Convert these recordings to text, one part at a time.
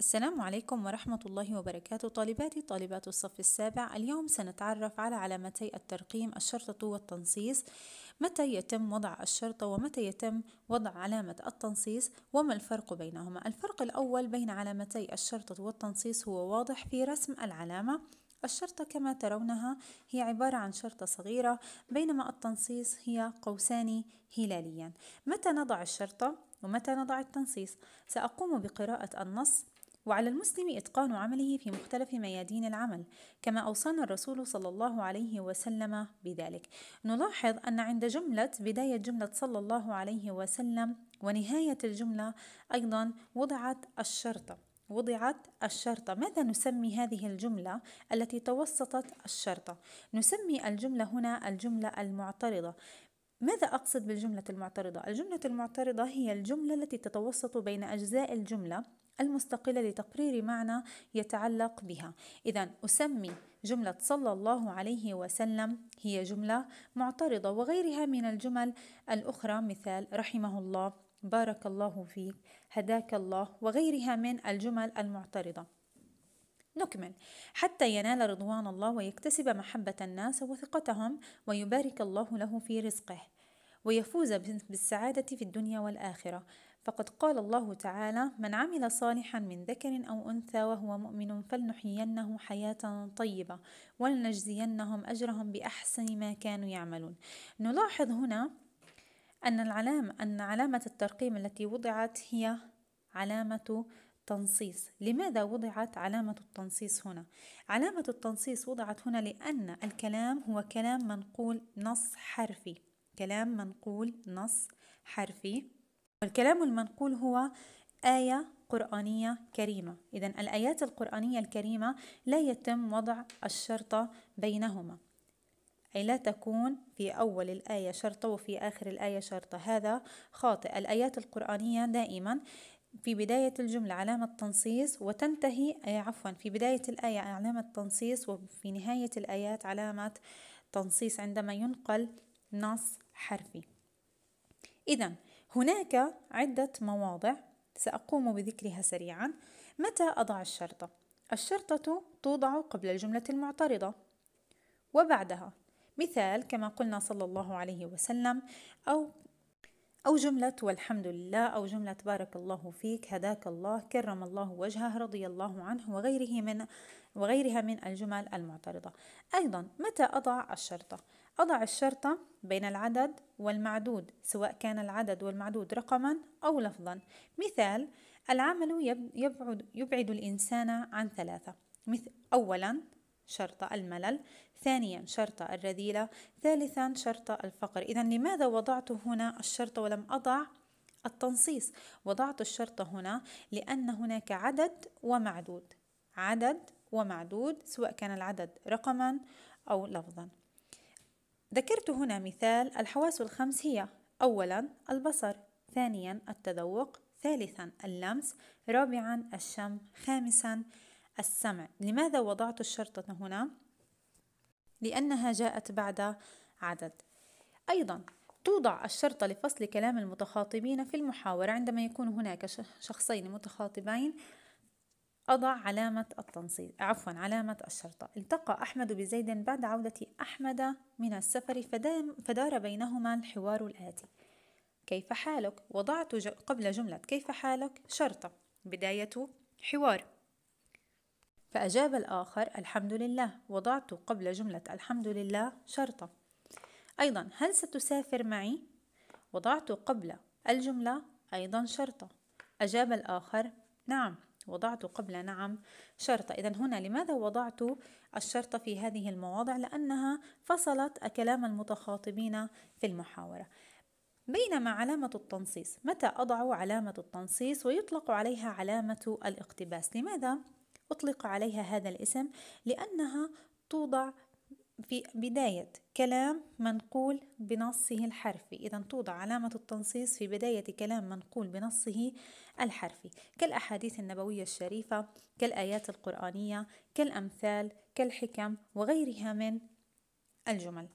السلام عليكم ورحمة الله وبركاته طالباتي طالبات الصف السابع اليوم سنتعرف على علامتي الترقيم الشرطة والتنصيص متى يتم وضع الشرطة ومتى يتم وضع علامة التنصيص وما الفرق بينهما الفرق الأول بين علامتي الشرطة والتنصيص هو واضح في رسم العلامة الشرطة كما ترونها هي عبارة عن شرطة صغيرة بينما التنصيص هي قوسان هلاليا متى نضع الشرطة ومتى نضع التنصيص سأقوم بقراءة النص وعلى المسلم إتقان عمله في مختلف ميادين العمل كما أوصانا الرسول صلى الله عليه وسلم بذلك نلاحظ أن عند جملة بداية جملة صلى الله عليه وسلم ونهاية الجملة أيضا وضعت الشرطة وضعت الشرطة ماذا نسمي هذه الجملة التي توسطت الشرطة نسمي الجملة هنا الجملة المعترضة ماذا أقصد بالجملة المعترضة؟ الجملة المعترضة هي الجملة التي تتوسط بين أجزاء الجملة المستقلة لتقرير معنى يتعلق بها إذا أسمي جملة صلى الله عليه وسلم هي جملة معترضة وغيرها من الجمل الأخرى مثال رحمه الله بارك الله فيك هداك الله وغيرها من الجمل المعترضة نكمل حتى ينال رضوان الله ويكتسب محبة الناس وثقتهم ويبارك الله له في رزقه ويفوز بالسعادة في الدنيا والآخرة فقد قال الله تعالى من عمل صالحا من ذكر أو أنثى وهو مؤمن فلنحيينه حياة طيبة ولنجزينهم أجرهم بأحسن ما كانوا يعملون نلاحظ هنا أن العلامة أن علامة الترقيم التي وضعت هي علامة تنصيص لماذا وضعت علامة التنصيص هنا؟ علامة التنصيص وضعت هنا لأن الكلام هو كلام منقول نص حرفي كلام منقول نص حرفي الكلام المنقول هو آية قرآنية كريمة إذا الآيات القرآنية الكريمة لا يتم وضع الشرطة بينهما أي لا تكون في أول الآية شرطة وفي آخر الآية شرطة هذا خاطئ الآيات القرآنية دائما في بداية الجملة علامة تنصيص وتنتهي عفوا في بداية الآية علامة تنصيص وفي نهاية الآيات علامة تنصيص عندما ينقل نص حرفي إذا هناك عدة مواضع سأقوم بذكرها سريعا متى أضع الشرطة الشرطة توضع قبل الجملة المعترضة وبعدها مثال كما قلنا صلى الله عليه وسلم أو أو جملة والحمد لله أو جملة بارك الله فيك هداك الله كرم الله وجهه رضي الله عنه وغيره من وغيرها من الجمل المعترضة أيضا متى أضع الشرطة أضع الشرطة بين العدد والمعدود سواء كان العدد والمعدود رقما أو لفظا مثال العمل يبعد, يبعد الإنسان عن ثلاثة مثل أولا شرط الملل ثانيا شرط الرذيلة ثالثا شرط الفقر إذا لماذا وضعت هنا الشرط ولم أضع التنصيص وضعت الشرط هنا لأن هناك عدد ومعدود عدد ومعدود سواء كان العدد رقما أو لفظا ذكرت هنا مثال الحواس الخمس هي أولا البصر ثانيا التذوق ثالثا اللمس رابعا الشم خامسا السمع لماذا وضعت الشرطة هنا؟ لأنها جاءت بعد عدد أيضا توضع الشرطة لفصل كلام المتخاطبين في المحاورة عندما يكون هناك شخصين متخاطبين أضع علامة التنصيب عفوا علامة الشرطة التقى أحمد بزيد بعد عودة أحمد من السفر فدار بينهما الحوار الآتي كيف حالك؟ وضعت قبل جملة كيف حالك شرطة بداية حوار فأجاب الآخر الحمد لله وضعت قبل جملة الحمد لله شرطة أيضا هل ستسافر معي؟ وضعت قبل الجملة أيضا شرطة أجاب الآخر نعم وضعت قبل نعم شرطة إذا هنا لماذا وضعت الشرطة في هذه المواضع لأنها فصلت كلام المتخاطبين في المحاورة بينما علامة التنصيص متى أضع علامة التنصيص ويطلق عليها علامة الاقتباس لماذا أطلق عليها هذا الاسم لأنها توضع في بداية كلام منقول بنصه الحرفي إذا توضع علامة التنصيص في بداية كلام منقول بنصه الحرفي كالأحاديث النبوية الشريفة كالآيات القرآنية كالأمثال كالحكم وغيرها من الجمل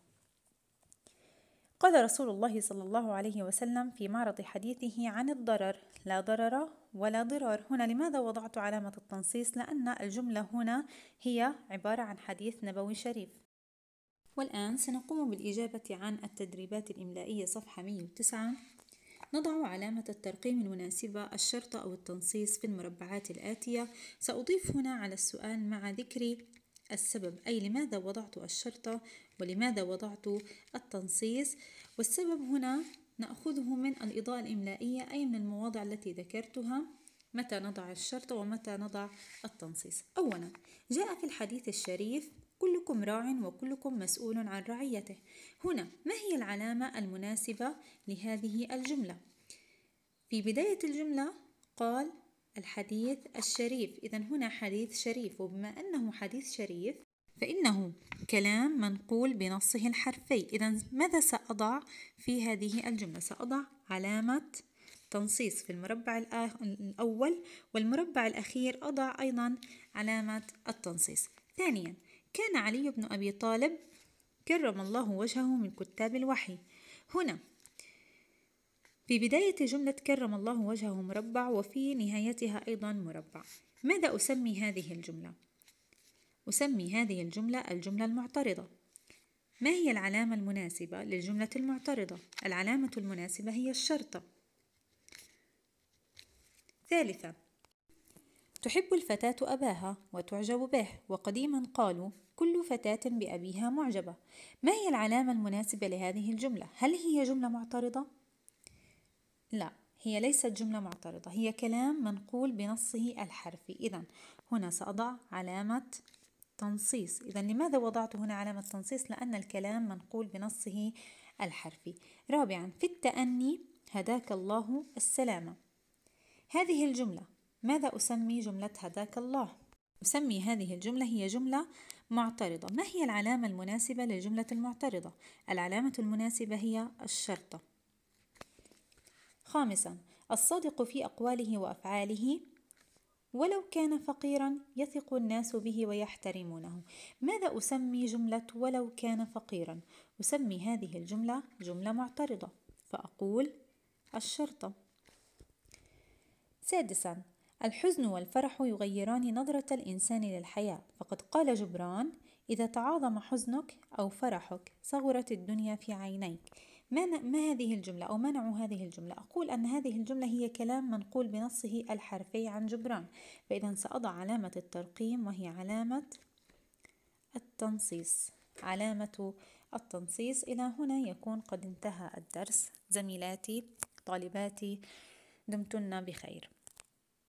قال رسول الله صلى الله عليه وسلم في معرض حديثه عن الضرر لا ضرر ولا ضرار هنا لماذا وضعت علامة التنصيص لأن الجملة هنا هي عبارة عن حديث نبوي شريف والآن سنقوم بالإجابة عن التدريبات الإملائية صفحة 109 نضع علامة الترقيم المناسبة الشرطة أو التنصيص في المربعات الآتية سأضيف هنا على السؤال مع ذكر السبب أي لماذا وضعت الشرطة ولماذا وضعت التنصيص والسبب هنا نأخذه من الإضاءة الإملائية أي من المواضع التي ذكرتها متى نضع الشرطة ومتى نضع التنصيص أولا جاء في الحديث الشريف كلكم راع وكلكم مسؤول عن رعيته هنا ما هي العلامة المناسبة لهذه الجملة؟ في بداية الجملة قال الحديث الشريف إذا هنا حديث شريف وبما أنه حديث شريف فإنه كلام منقول بنصه الحرفي إذا ماذا سأضع في هذه الجملة؟ سأضع علامة تنصيص في المربع الأول والمربع الأخير أضع أيضا علامة التنصيص ثانيا كان علي بن أبي طالب كرم الله وجهه من كتاب الوحي هنا في بداية جملة كرم الله وجهه مربع وفي نهايتها أيضا مربع ماذا أسمي هذه الجملة؟ أسمي هذه الجملة الجملة المعترضة ما هي العلامة المناسبة للجملة المعترضة؟ العلامة المناسبة هي الشرطة ثالثا تحب الفتاة أباها وتعجب به وقديما قالوا كل فتاة بأبيها معجبة ما هي العلامة المناسبة لهذه الجملة؟ هل هي جملة معترضة؟ لا هي ليست جملة معترضة هي كلام منقول بنصه الحرفي إذا هنا سأضع علامة تنصيص إذا لماذا وضعت هنا علامة تنصيص؟ لأن الكلام منقول بنصه الحرفي رابعا في التأني هداك الله السلامة هذه الجملة ماذا أسمي جملة هداك الله؟ أسمي هذه الجملة هي جملة معترضة ما هي العلامة المناسبة للجملة المعترضة؟ العلامة المناسبة هي الشرطة خامسا الصادق في أقواله وأفعاله ولو كان فقيرا يثق الناس به ويحترمونه ماذا أسمي جملة ولو كان فقيرا؟ أسمي هذه الجملة جملة معترضة فأقول الشرطة سادسا الحزن والفرح يغيران نظرة الإنسان للحياة فقد قال جبران إذا تعاظم حزنك أو فرحك صغرت الدنيا في عينيك ما, ما هذه الجملة أو ما نوع هذه الجملة أقول أن هذه الجملة هي كلام منقول بنصه الحرفي عن جبران فإذا سأضع علامة الترقيم وهي علامة التنصيص علامة التنصيص إلى هنا يكون قد انتهى الدرس زميلاتي طالباتي دمتن بخير